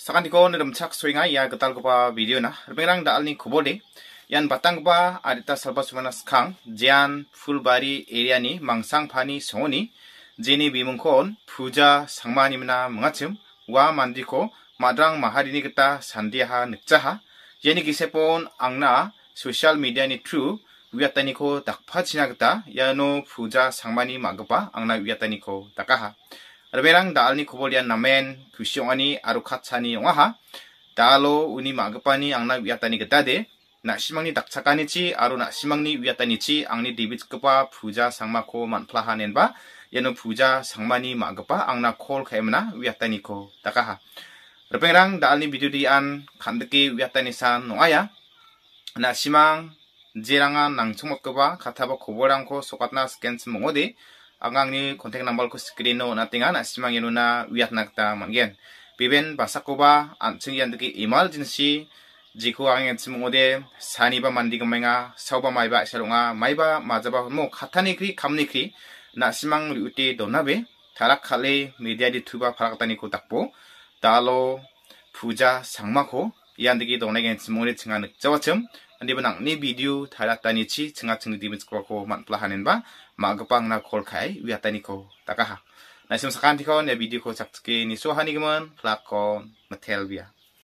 Sakan d i k o ni rumchak s w i n g a ya getal kopa video na. r u p e r a n g daal ni k u b o d i Yan batang kopa adita salpa sumana skang. Jian fulbari area ni mangsang pani songoni. Jini bimungkon puja sangmanimna mengacim. Wa mandiko madrang mahari media geta sandiaha a a yani angna social a ni n gisepon ni h i true k c w 마드랑 마하리니 그타 산디하 늑자하 예니 기세 a 앙나 소셜 미디어 a 트루 위아타니코 닥파 지나 p a angna wiatani ko dakaha Rberang dal ni kubolian namen kusyongani arukatsani ongaha dalo uni magapani angna wiatani gedade 낙시망니 낙차가니치 아로 낙시망니 위아따니치 앙니 디비츠급바 부자 상마코 만플라하넨바 예는 부자 상마니 마급바 앙나 콜 카에므나 위아따니코 다가하 르뱅랑 달니 비두디안 간드기 위아따니산 농아야 낙시망 지랑아 낭충먹급바 가타바 고보랑코 소갓나 스캔츠 몽오디 angang ni kontak number ko screen no natingan asimang inuna wiat nakta mangen 비벤 바사코바 안층이 안드기 이말진시 지코 앙에 지모데 사니바 만디가 맹아 서바 마이바 샤롱아 마이바 마자바 모 카타니 크리 감니 크리 나시망 우티 도나베 타락칼레 미디아디 투바 파락다니 고닥보 달로 부자 상마코 이안드기 도네겐 지모레 층아 늑자와첨 안디바낭 니 비디오 타락다니치 층아 층디 디미츠코코 만플라하는바 magpang na call kay wiatani ko takaha na sim sakanti ko na video ko sakke ni sohani gamon flakon metelvia